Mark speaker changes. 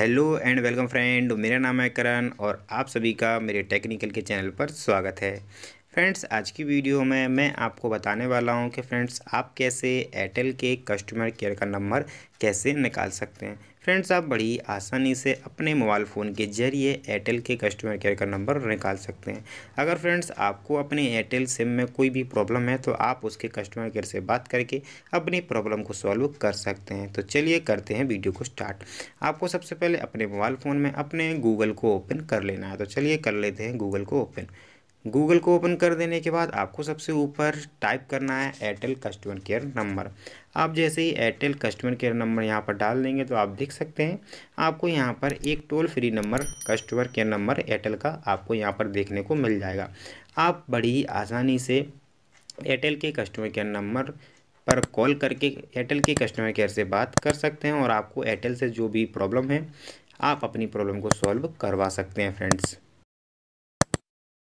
Speaker 1: hello and welcome friend मेरा नाम है करण और आप सभी का मेरे टेक्निकल के चैनल पर स्वागत है फ्रेंड्स आज की वीडियो में मैं आपको बताने वाला हूं कि फ्रेंड्स आप कैसे एयरटेल के कस्टमर केयर का नंबर कैसे निकाल सकते हैं फ्रेंड्स आप बड़ी आसानी से अपने मोबाइल फ़ोन के जरिए एयरटेल के कस्टमर केयर का नंबर निकाल सकते हैं अगर फ्रेंड्स आपको अपने एयरटेल सिम में कोई भी प्रॉब्लम है तो आप उसके कस्टमर केयर से बात करके अपनी प्रॉब्लम को सॉल्व कर सकते हैं तो चलिए करते हैं वीडियो को स्टार्ट आपको सबसे पहले अपने मोबाइल फ़ोन में अपने गूगल को ओपन कर लेना है तो चलिए कर लेते हैं गूगल को ओपन गूगल को ओपन कर देने के बाद आपको सबसे ऊपर टाइप करना है एयरटेल कस्टमर केयर नंबर आप जैसे ही एयरटेल कस्टमर केयर नंबर यहाँ पर डाल देंगे तो आप देख सकते हैं आपको यहाँ पर एक toll free number customer care number Airtel का आपको यहाँ पर देखने को मिल जाएगा आप बड़ी आसानी से एयरटेल के कस्टमर केयर नंबर पर कॉल करके एयरटेल के कस्टमर केयर से बात कर सकते हैं और आपको एयरटेल से जो भी प्रॉब्लम है आप अपनी प्रॉब्लम को सॉल्व करवा सकते हैं फ्रेंड्स